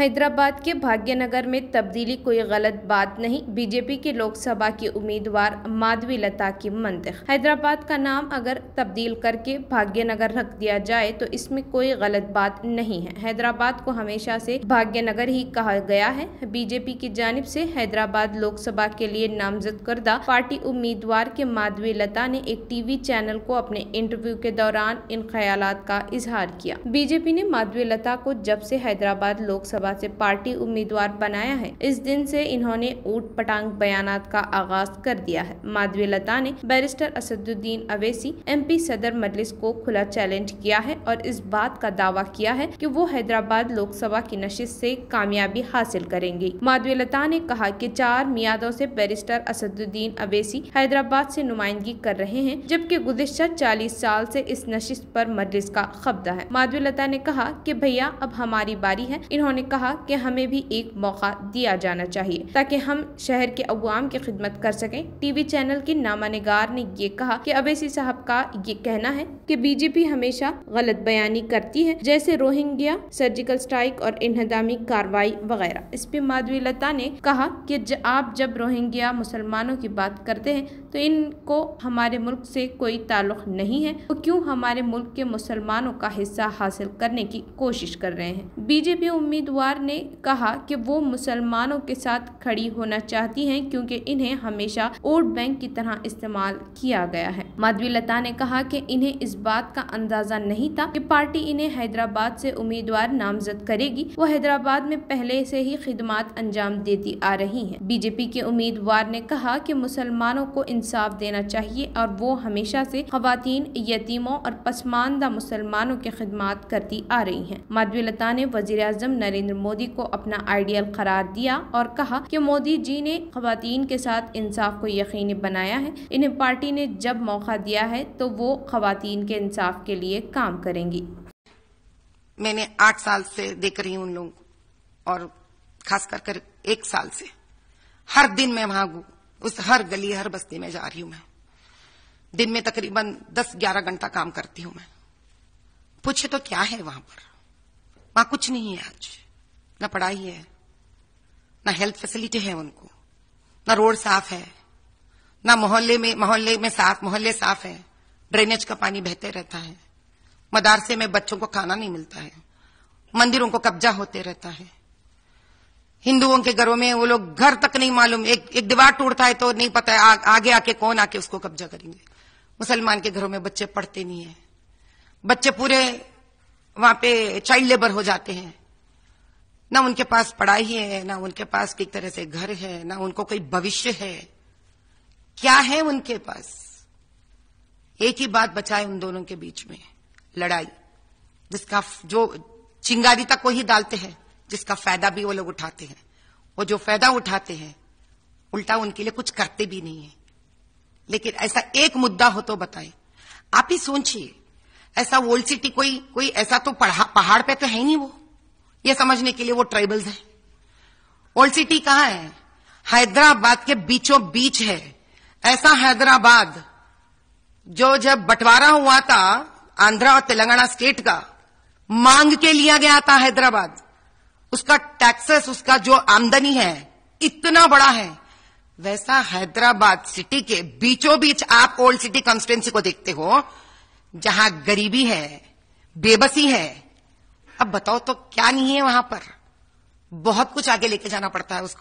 हैदराबाद के भाग्यनगर में तब्दीली कोई गलत बात नहीं बीजेपी के लोकसभा की उम्मीदवार माधवी लता की मंत्र हैदराबाद का नाम अगर तब्दील करके भाग्यनगर रख दिया जाए तो इसमें कोई गलत बात नहीं है हैदराबाद को हमेशा से भाग्यनगर ही कहा गया है बीजेपी की जानब से हैदराबाद लोकसभा के लिए नामजद करदा पार्टी उम्मीदवार के माधवी लता ने एक टीवी चैनल को अपने इंटरव्यू के दौरान इन ख्याल का इजहार किया बीजेपी ने माधवी लता को जब से हैदराबाद लोकसभा लोकसभा से पार्टी उम्मीदवार बनाया है इस दिन से इन्होंने ऊट पटांग बयान का आगाज कर दिया है माधवी लता ने बैरिस्टर असदुद्दीन अवेसी एमपी सदर मजलिस को खुला चैलेंज किया है और इस बात का दावा किया है कि वो हैदराबाद लोकसभा की नशिश से कामयाबी हासिल करेंगी माधवी लता ने कहा कि चार मियादों से बैरिस्टर असदुद्दीन अवेसी हैदराबाद से नुमाइंदगी कर रहे हैं जबकि गुजशत चालीस साल से इस नशिश पर मजलिस का कब्जा है माधवी लता ने कहा कि भैया अब हमारी बारी है इन्होंने कहा कहा कि हमें भी एक मौका दिया जाना चाहिए ताकि हम शहर के अवाम की खिदमत कर सकें टीवी चैनल के नामा नगार ने ये कहा कि अवैसी साहब का ये कहना है कि बीजेपी हमेशा गलत बयानी करती है जैसे रोहिंग्या सर्जिकल स्ट्राइक और इनहदामी कार्रवाई वगैरह इस पर माधवी लता ने कहा कि ज, आप जब रोहिंग्या मुसलमानों की बात करते हैं तो इनको हमारे मुल्क से कोई ताल्लुक नहीं है वो तो क्यों हमारे मुल्क के मुसलमानों का हिस्सा हासिल करने की कोशिश कर रहे हैं बीजेपी उम्मीदवार परिवार ने कहा कि वो मुसलमानों के साथ खड़ी होना चाहती हैं क्योंकि इन्हें हमेशा वोट बैंक की तरह इस्तेमाल किया गया है माधवी लता ने कहा कि इन्हें इस बात का अंदाजा नहीं था कि पार्टी इन्हें हैदराबाद से उम्मीदवार नामजद करेगी वो हैदराबाद में पहले से ही खिदमत अंजाम देती आ रही है बीजेपी के उम्मीदवार ने कहा की मुसलमानों को इंसाफ देना चाहिए और वो हमेशा से खातन यतीमों और पसमानदा मुसलमानों की खिदमत करती आ रही है माधवी लता ने वजीर नरेंद्र नरेंद्र मोदी को अपना आइडियल करार दिया और कहा कि मोदी जी ने खातन के साथ इंसाफ को यकीनी बनाया है इन्हें पार्टी ने जब मौका दिया है तो वो खातन के इंसाफ के लिए काम करेंगी मैंने आठ साल से देख रही हूँ उन लोगों को और खास कर, कर एक साल से हर दिन मैं वहां उस हर गली हर बस्ती में जा रही हूं मैं दिन में तकरीबन दस ग्यारह घंटा काम करती हूं मैं पूछे तो क्या है वहां पर वहां कुछ नहीं है आज ना पढ़ाई है ना हेल्थ फैसिलिटी है उनको ना रोड साफ है ना मोहल्ले में मोहल्ले में साफ मोहल्ले साफ है ड्रेनेज का पानी बहते रहता है मदारसे में बच्चों को खाना नहीं मिलता है मंदिरों को कब्जा होते रहता है हिंदुओं के घरों में वो लोग घर तक नहीं मालूम एक एक दीवार टूटता है तो नहीं पता है आ, आगे आके कौन आके उसको कब्जा करेंगे मुसलमान के घरों में बच्चे पढ़ते नहीं है बच्चे पूरे वहां पे चाइल्ड लेबर हो जाते हैं ना उनके पास पढ़ाई है ना उनके पास किस तरह से घर है ना उनको कोई भविष्य है क्या है उनके पास एक ही बात बचाए उन दोनों के बीच में लड़ाई जिसका जो चिंगारी तक को ही डालते हैं जिसका फायदा भी वो लोग उठाते हैं वो जो फायदा उठाते हैं उल्टा उनके लिए कुछ करते भी नहीं है लेकिन ऐसा एक मुद्दा हो तो बताएं आप ही सोचिए ऐसा वोल्ड सिटी कोई कोई ऐसा तो पहाड़ पे तो है नहीं वो यह समझने के लिए वो ट्राइबल्स है ओल्ड सिटी कहां है हैदराबाद के बीचों बीच है ऐसा हैदराबाद जो जब बंटवारा हुआ था आंध्रा और तेलंगाना स्टेट का मांग के लिया गया था हैदराबाद उसका टैक्सेस उसका जो आमदनी है इतना बड़ा है वैसा हैदराबाद सिटी के बीचों बीच आप ओल्ड सिटी कॉन्स्टिट्युएंसी को देखते हो जहां गरीबी है बेबसी है अब बताओ तो क्या नहीं है वहां पर बहुत कुछ आगे लेके जाना पड़ता है उसको